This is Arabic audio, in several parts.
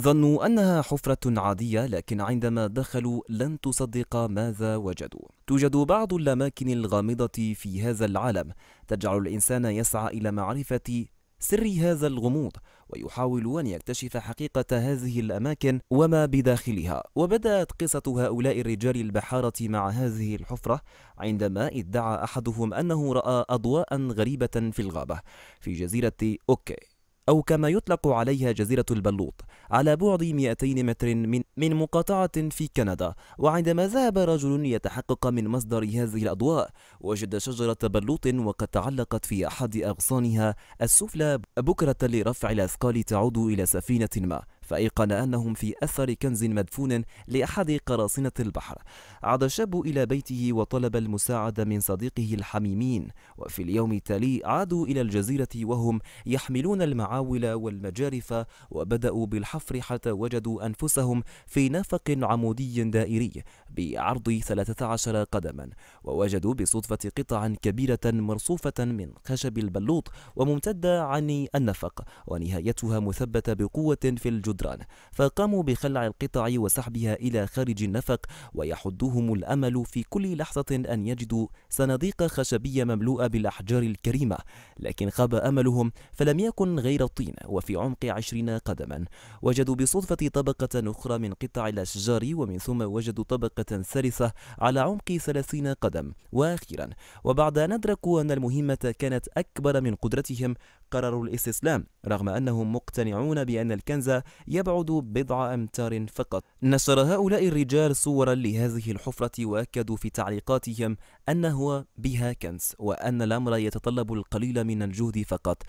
ظنوا أنها حفرة عادية لكن عندما دخلوا لن تصدق ماذا وجدوا توجد بعض الأماكن الغامضة في هذا العالم تجعل الإنسان يسعى إلى معرفة سر هذا الغموض ويحاول أن يكتشف حقيقة هذه الأماكن وما بداخلها وبدأت قصة هؤلاء الرجال البحارة مع هذه الحفرة عندما ادعى أحدهم أنه رأى أضواء غريبة في الغابة في جزيرة أوكي أو كما يطلق عليها جزيرة البلوط على بعد 200 متر من, من مقاطعة في كندا وعندما ذهب رجل يتحقق من مصدر هذه الأضواء وجد شجرة بلوط وقد تعلقت في أحد أغصانها السفلى بكرة لرفع الأثقال تعود إلى سفينة ما فأيقن أنهم في أثر كنز مدفون لأحد قراصنة البحر عاد الشاب إلى بيته وطلب المساعدة من صديقه الحميمين وفي اليوم التالي عادوا إلى الجزيرة وهم يحملون المعاول والمجارف وبدأوا بالحفر حتى وجدوا أنفسهم في نفق عمودي دائري بعرض 13 قدما ووجدوا بصدفة قطع كبيرة مرصوفة من خشب البلوط وممتدة عن النفق ونهايتها مثبتة بقوة في الجزيرة الجدران فقاموا بخلع القطع وسحبها إلى خارج النفق ويحدهم الأمل في كل لحظة أن يجدوا صناديق خشبية مملوءة بالأحجار الكريمة لكن خاب أملهم فلم يكن غير الطين وفي عمق عشرين قدما وجدوا بصدفة طبقة أخرى من قطع الأشجار ومن ثم وجدوا طبقة ثالثة على عمق ثلاثين قدم وأخيرا وبعد أن أدركوا أن المهمة كانت أكبر من قدرتهم قرروا الاستسلام رغم أنهم مقتنعون بأن الكنز يبعد بضع أمتار فقط نشر هؤلاء الرجال صورا لهذه الحفرة وأكدوا في تعليقاتهم أنه بها كنز وأن الأمر يتطلب القليل من الجهد فقط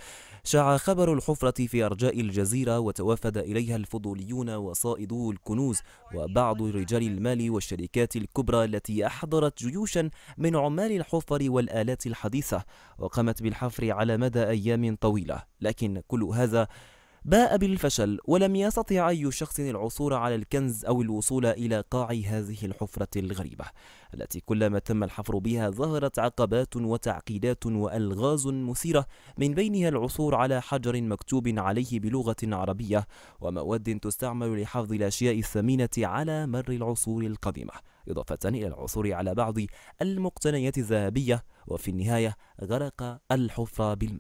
شاع خبر الحفرة في أرجاء الجزيرة وتوافد إليها الفضوليون وصائدو الكنوز وبعض رجال المال والشركات الكبرى التي أحضرت جيوشا من عمال الحفر والآلات الحديثة وقامت بالحفر على مدى أيام طويلة لكن كل هذا باء بالفشل ولم يستطع أي شخص العثور على الكنز أو الوصول إلى قاع هذه الحفرة الغريبة التي كلما تم الحفر بها ظهرت عقبات وتعقيدات وألغاز مثيرة من بينها العثور على حجر مكتوب عليه بلغة عربية ومواد تستعمل لحفظ الأشياء الثمينة على مر العصور القديمة إضافة إلى العثور على بعض المقتنيات الذهبية وفي النهاية غرق الحفرة بالماء